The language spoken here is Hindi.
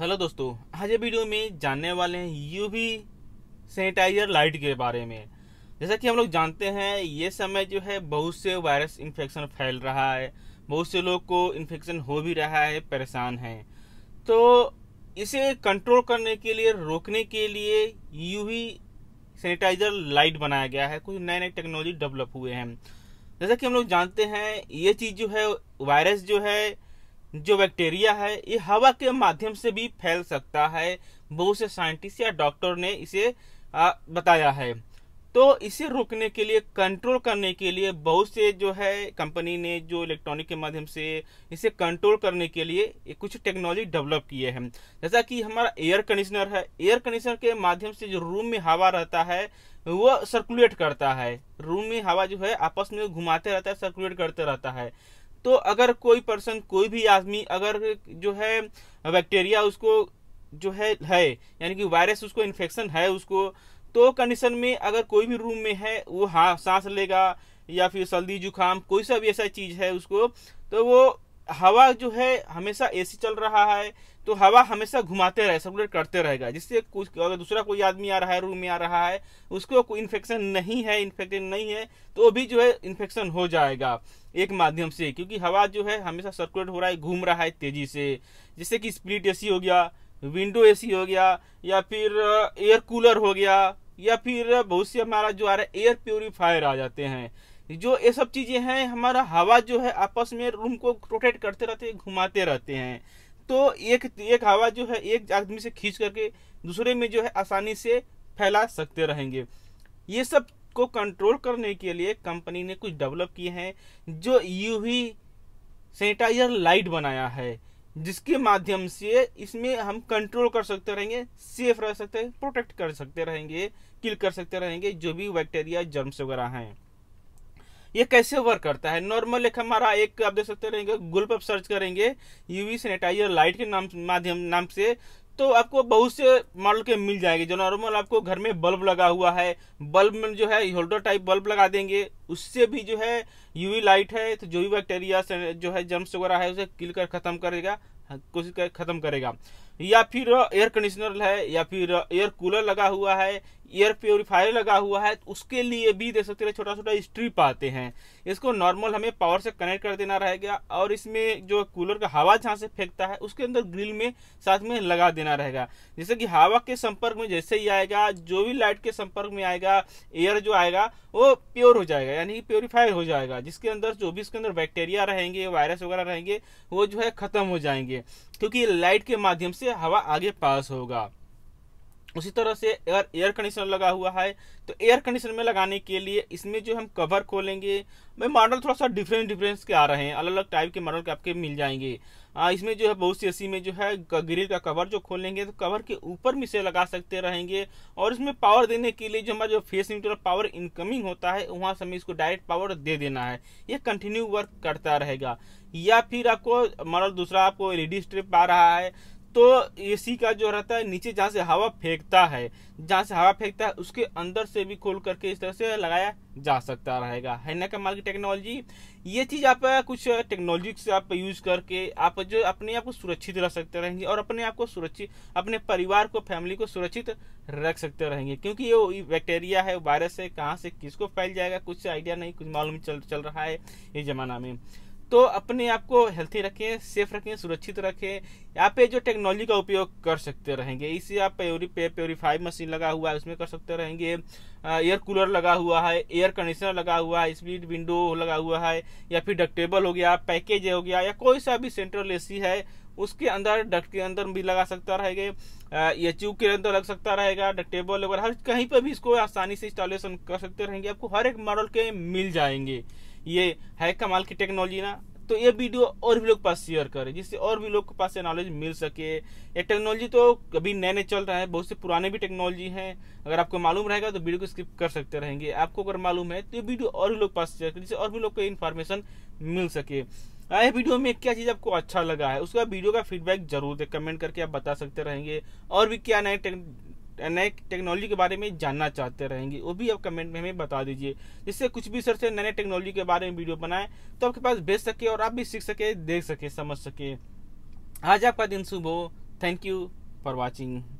हेलो दोस्तों आज ये वीडियो में जानने वाले हैं यूवी सैनिटाइजर लाइट के बारे में जैसा कि हम लोग जानते हैं ये समय जो है बहुत से वायरस इन्फेक्शन फैल रहा है बहुत से लोग को इन्फेक्शन हो भी रहा है परेशान हैं तो इसे कंट्रोल करने के लिए रोकने के लिए यूवी सैनिटाइजर लाइट बनाया गया है कुछ नए नए टेक्नोलॉजी डेवलप हुए हैं जैसा कि हम लोग जानते हैं ये चीज़ जो है वायरस जो है जो बैक्टीरिया है ये हवा के माध्यम से भी फैल सकता है बहुत से साइंटिस्ट या डॉक्टर ने इसे बताया है तो इसे रोकने के लिए कंट्रोल करने के लिए बहुत से जो है कंपनी ने जो इलेक्ट्रॉनिक के माध्यम से इसे कंट्रोल करने के लिए कुछ टेक्नोलॉजी डेवलप किए हैं जैसा कि हमारा एयर कंडीशनर है एयर कंडीशनर के माध्यम से जो रूम में हवा रहता है वो सर्कुलेट करता है रूम में हवा जो है आपस में घुमाते रहता है सर्कुलेट करते रहता है तो अगर कोई पर्सन कोई भी आदमी अगर जो है बैक्टीरिया उसको जो है है यानी कि वायरस उसको इन्फेक्शन है उसको तो कंडीशन में अगर कोई भी रूम में है वो हाँ सांस लेगा या फिर सर्दी जुकाम कोई सा भी ऐसा चीज़ है उसको तो वो हवा जो है हमेशा एसी चल रहा है तो हवा हमेशा घुमाते रहे सर्कुलेट करते रहेगा जिससे कुछ अगर दूसरा कोई आदमी आ रहा है रूम में आ रहा है उसको कोई इन्फेक्शन नहीं है इन्फेक्टेड नहीं है तो भी जो है इन्फेक्शन हो जाएगा एक माध्यम से क्योंकि हवा जो है हमेशा सर्कुलेट हो रहा है घूम रहा है तेजी से जैसे कि स्प्लिट ए हो गया विंडो एसी हो गया या फिर एयर कूलर हो गया या फिर बहुत से हमारा जो आ रहा है एयर प्योरीफायर आ जाते हैं जो ये सब चीजें हैं हमारा हवा जो है आपस में रूम को रोटेट करते रहते हैं घुमाते रहते हैं तो एक एक हवा जो है एक आदमी से खींच करके दूसरे में जो है आसानी से फैला सकते रहेंगे ये सब को कंट्रोल करने के लिए कंपनी ने कुछ डेवलप किए हैं जो यूवी सैनिटाइजर लाइट बनाया है जिसके माध्यम से इसमें हम कंट्रोल कर सकते रहेंगे सेफ रह सकते प्रोटेक्ट कर सकते रहेंगे किल कर सकते रहेंगे जो भी बैक्टीरिया जर्म्स वगैरह हैं ये कैसे वर्क करता है नॉर्मल एक हमारा एक आप देख सकते रहेंगे गूगल पर सर्च करेंगे यूवी सैनिटाइजर लाइट के नाम माध्यम नाम से तो आपको बहुत से मॉडल के मिल जाएंगे जो नॉर्मल आपको घर में बल्ब लगा हुआ है बल्ब में जो है होल्डर टाइप बल्ब लगा देंगे उससे भी जो है यूवी लाइट है तो जो भी बैक्टीरिया जो है जर्म्स वगैरह है उसे किल कर खत्म करेगा कोशिश कर खत्म करेगा या फिर एयर कंडीशनर है या फिर एयर कूलर लगा हुआ है एयर प्योरीफायर लगा हुआ है तो उसके लिए भी देख सकते हैं छोटा छोटा स्ट्रिप आते हैं इसको नॉर्मल हमें पावर से कनेक्ट कर देना रहेगा और इसमें जो कूलर का हवा जहाँ से फेंकता है उसके अंदर ग्रिल में साथ में लगा देना रहेगा जैसे कि हवा के संपर्क में जैसे ही आएगा जो भी लाइट के संपर्क में आएगा एयर जो आएगा वो प्योर हो जाएगा यानी कि प्योरीफायर हो जाएगा जिसके अंदर जो भी इसके अंदर बैक्टीरिया रहेंगे वायरस वगैरह रहेंगे वो जो है खत्म हो जाएंगे क्योंकि लाइट के माध्यम से हवा आगे पास होगा उसी तरह से एयर एयर कंडीशनर लगा हुआ है तो एयर कंडीशनर में लगाने के लिए इसमें जो हम कवर खोलेंगे भाई मॉडल थोड़ा सा डिफरेंट डिफरेंस के आ रहे हैं अलग अलग टाइप के मॉडल के आपके मिल जाएंगे आ, इसमें जो है बहुत सी ऐसी में जो है ग्रिल का कवर जो खोलेंगे तो कवर के ऊपर में से लगा सकते रहेंगे और इसमें पावर देने के लिए जो हमारा जो फेस मीटर पावर इनकमिंग होता है वहाँ से हमें इसको डायरेक्ट पावर दे देना है ये कंटिन्यू वर्क करता रहेगा या फिर आपको मॉडल दूसरा आपको एल ई स्ट्रिप आ रहा है तो एसी का जो रहता है नीचे जहाँ से हवा फेंकता है जहाँ से हवा फेंकता है उसके अंदर से भी खोल करके इस तरह से लगाया जा सकता रहेगा है ना कमाल की टेक्नोलॉजी ये चीज़ आप कुछ टेक्नोलॉजी से आप यूज़ करके आप जो अपने आप को सुरक्षित रख सकते रहेंगे और अपने आप को सुरक्षित अपने परिवार को फैमिली को सुरक्षित रख सकते रहेंगे क्योंकि ये बैक्टीरिया है वायरस है कहाँ से किसको फैल जाएगा कुछ आइडिया नहीं कुछ मालूम चल चल रहा है ये ज़माना में तो अपने आप को हेल्थी रखें सेफ रखें सुरक्षित रखें यहाँ पे जो टेक्नोलॉजी का उपयोग कर सकते रहेंगे इसी आप प्योरी पे प्योरीफाई मशीन लगा हुआ है उसमें कर सकते रहेंगे एयर कूलर लगा हुआ है एयर कंडीशनर लगा हुआ है स्प्लिट विंडो लगा हुआ है या फिर डक्टेबल हो गया पैकेज हो गया या कोई सा भी सेंट्रल ए है उसके अंदर डक्ट के अंदर भी लगा सकता रहेगा एच ट्यूब के अंदर लग सकता रहेगा डक्टेबल वगैरह हर कहीं पर भी इसको आसानी से इंस्टॉलेशन कर सकते रहेंगे आपको हर एक मॉडल के मिल जाएंगे ये है कमाल की टेक्नोलॉजी ना तो ये वीडियो और भी लोग के पास शेयर करें जिससे और भी लोग के पास ये नॉलेज मिल सके ये टेक्नोलॉजी तो अभी नए नए चल रहा है बहुत से पुराने भी टेक्नोलॉजी हैं अगर आपको मालूम रहेगा तो वीडियो को स्किप कर सकते रहेंगे आपको अगर मालूम है तो ये वीडियो और भी लोग के पास शेयर करें जिससे और भी लोग को इन्फॉर्मेशन मिल सके आए हाँ, वीडियो में क्या चीज़ आपको अच्छा लगा है उसका वीडियो का फीडबैक जरूर दे कमेंट करके आप बता सकते रहेंगे और भी क्या नए नए टेक्नोलॉजी के बारे में जानना चाहते रहेंगे वो भी आप कमेंट में हमें बता दीजिए जिससे कुछ भी सर से नए टेक्नोलॉजी के बारे में वीडियो बनाए तो आपके पास भेज सके और आप भी सीख सके देख सके समझ सके आज आपका दिन शुभ हो थैंक यू फॉर वॉचिंग